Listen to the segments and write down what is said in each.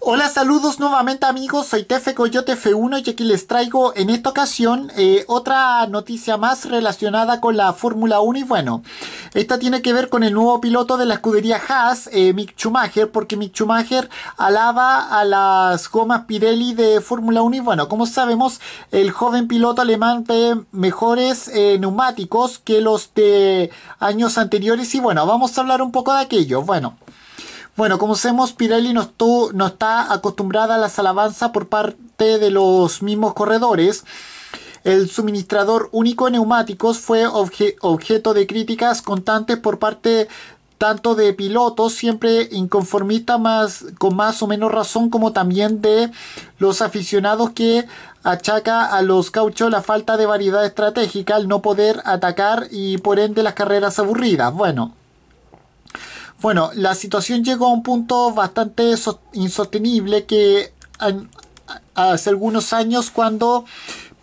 Hola, saludos nuevamente amigos, soy Tefe Coyote F1 y aquí les traigo en esta ocasión eh, otra noticia más relacionada con la Fórmula 1 y bueno, esta tiene que ver con el nuevo piloto de la escudería Haas, eh, Mick Schumacher, porque Mick Schumacher alaba a las gomas Pirelli de Fórmula 1 y bueno, como sabemos, el joven piloto alemán ve mejores eh, neumáticos que los de años anteriores y bueno, vamos a hablar un poco de aquello. Bueno. Bueno, como sabemos, Pirelli no, está acostumbrada a las alabanzas por parte de los mismos corredores. El suministrador único de neumáticos fue objeto de críticas constantes por parte tanto de pilotos siempre inconformistas más, con más o menos razón como también de los aficionados que achaca a los cauchos la falta de variedad estratégica, el no poder atacar y por ende las carreras aburridas. Bueno, bueno, la situación llegó a un punto bastante insostenible que hace algunos años cuando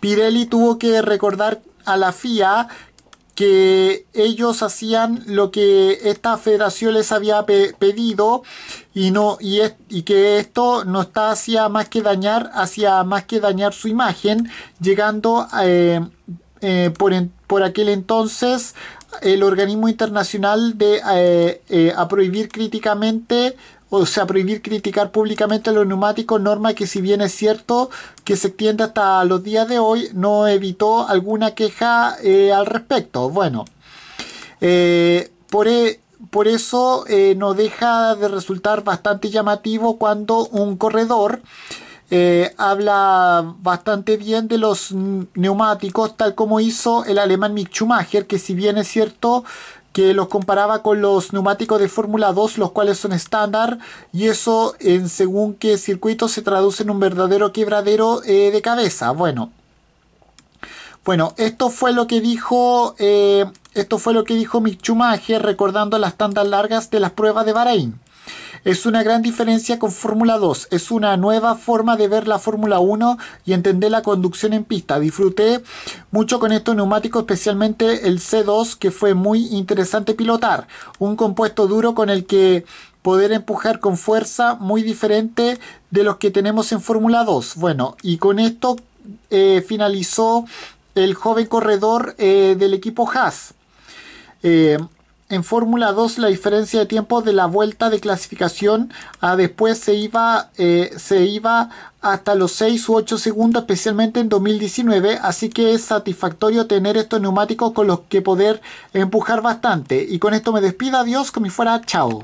Pirelli tuvo que recordar a la FIA que ellos hacían lo que esta federación les había pedido y no y, que esto no está hacía más que dañar hacía más que dañar su imagen llegando eh, eh, por, por aquel entonces el organismo internacional de, eh, eh, a prohibir críticamente o sea, prohibir criticar públicamente los neumáticos, norma que si bien es cierto que se extiende hasta los días de hoy, no evitó alguna queja eh, al respecto. Bueno, por, e, por, eso no deja de resultar bastante llamativo cuando un corredor eh, habla bastante bien de los neumáticos, tal como hizo el alemán Mick Schumacher, que si bien es cierto que los comparaba con los neumáticos de Fórmula 2, los cuales son estándar, y eso en según qué circuito se traduce en un verdadero quebradero eh, de cabeza. Bueno, bueno, esto fue lo que dijo, eh, esto fue lo que dijo Mick Schumacher recordando las tandas largas de las pruebas de Bahrein. Es una gran diferencia con Fórmula 2. Es una nueva forma de ver la Fórmula 1 y entender la conducción en pista. Disfruté mucho con estos neumáticos, especialmente el C2, que fue muy interesante pilotar. Un compuesto duro con el que poder empujar con fuerza muy diferente de los que tenemos en Fórmula 2. Bueno, y con esto eh, finalizó el joven corredor eh, del equipo Haas. Eh, en Fórmula 2 la diferencia de tiempo de la vuelta de clasificación a después se iba, eh, se iba hasta los 6 u 8 segundos, especialmente en 2019, así que es satisfactorio tener estos neumáticos con los que poder empujar bastante. Y con esto me despido, adiós, dios fuera, chao.